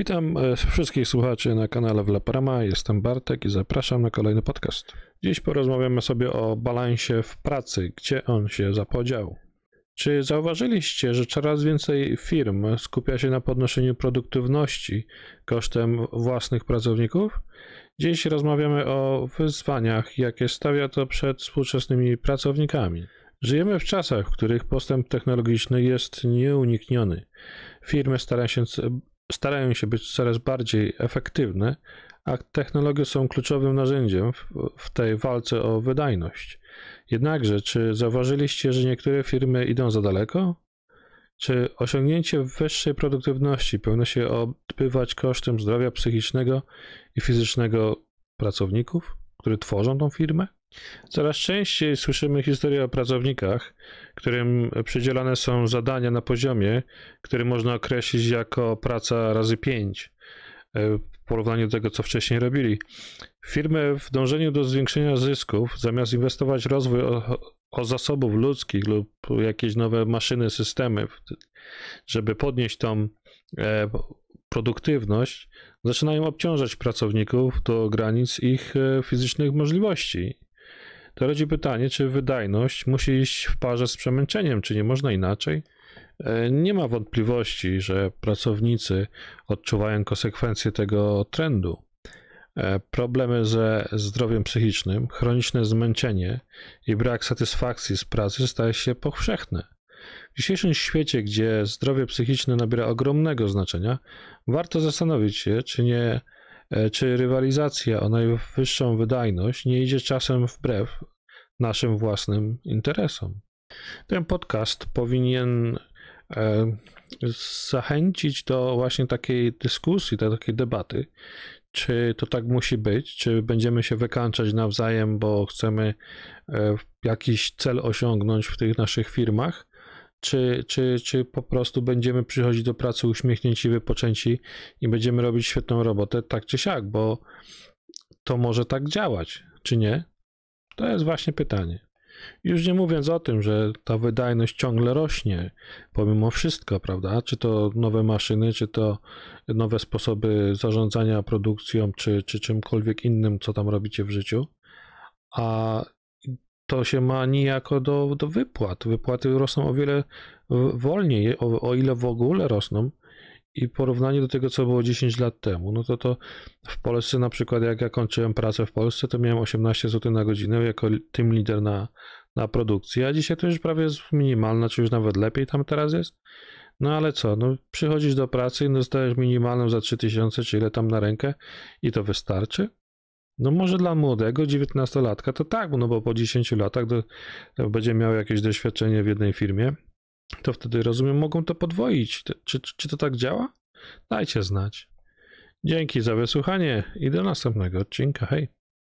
Witam e, wszystkich słuchaczy na kanale Wleprama. Jestem Bartek i zapraszam na kolejny podcast. Dziś porozmawiamy sobie o balansie w pracy, gdzie on się zapodział. Czy zauważyliście, że coraz więcej firm skupia się na podnoszeniu produktywności kosztem własnych pracowników? Dziś rozmawiamy o wyzwaniach, jakie stawia to przed współczesnymi pracownikami. Żyjemy w czasach, w których postęp technologiczny jest nieunikniony. Firmy starają się starają się być coraz bardziej efektywne, a technologie są kluczowym narzędziem w, w tej walce o wydajność. Jednakże, czy zauważyliście, że niektóre firmy idą za daleko? Czy osiągnięcie wyższej produktywności powinno się odbywać kosztem zdrowia psychicznego i fizycznego pracowników, którzy tworzą tą firmę? Coraz częściej słyszymy historię o pracownikach, którym przydzielane są zadania na poziomie, który można określić jako praca razy 5 e, w porównaniu do tego, co wcześniej robili. Firmy w dążeniu do zwiększenia zysków, zamiast inwestować w rozwój o, o zasobów ludzkich lub jakieś nowe maszyny, systemy, żeby podnieść tą e, produktywność, zaczynają obciążać pracowników do granic ich e, fizycznych możliwości. To rodzi pytanie, czy wydajność musi iść w parze z przemęczeniem, czy nie można inaczej? E, nie ma wątpliwości, że pracownicy odczuwają konsekwencje tego trendu. E, problemy ze zdrowiem psychicznym, chroniczne zmęczenie i brak satysfakcji z pracy staje się powszechne. W dzisiejszym świecie, gdzie zdrowie psychiczne nabiera ogromnego znaczenia, warto zastanowić się, czy nie e, czy rywalizacja o najwyższą wydajność nie idzie czasem wbrew naszym własnym interesom. Ten podcast powinien e, zachęcić do właśnie takiej dyskusji, do takiej debaty, czy to tak musi być, czy będziemy się wykańczać nawzajem, bo chcemy e, jakiś cel osiągnąć w tych naszych firmach, czy, czy, czy po prostu będziemy przychodzić do pracy uśmiechnięci, wypoczęci i będziemy robić świetną robotę, tak czy siak, bo to może tak działać, czy nie? To jest właśnie pytanie. Już nie mówiąc o tym, że ta wydajność ciągle rośnie, pomimo wszystko, prawda? Czy to nowe maszyny, czy to nowe sposoby zarządzania produkcją, czy, czy czymkolwiek innym, co tam robicie w życiu. A to się ma niejako do, do wypłat. Wypłaty rosną o wiele wolniej, o, o ile w ogóle rosną, i porównanie do tego, co było 10 lat temu, no to to w Polsce na przykład jak ja kończyłem pracę w Polsce, to miałem 18 zł na godzinę jako team lider na, na produkcji, a dzisiaj to już prawie jest minimalne, czy już nawet lepiej tam teraz jest. No ale co, no przychodzisz do pracy i dostajesz minimalną za 3000 czy ile tam na rękę i to wystarczy? No może dla młodego 19-latka to tak, no bo po 10 latach do, będzie miał jakieś doświadczenie w jednej firmie, to wtedy rozumiem, mogą to podwoić. Czy, czy to tak działa? Dajcie znać. Dzięki za wysłuchanie i do następnego odcinka. Hej.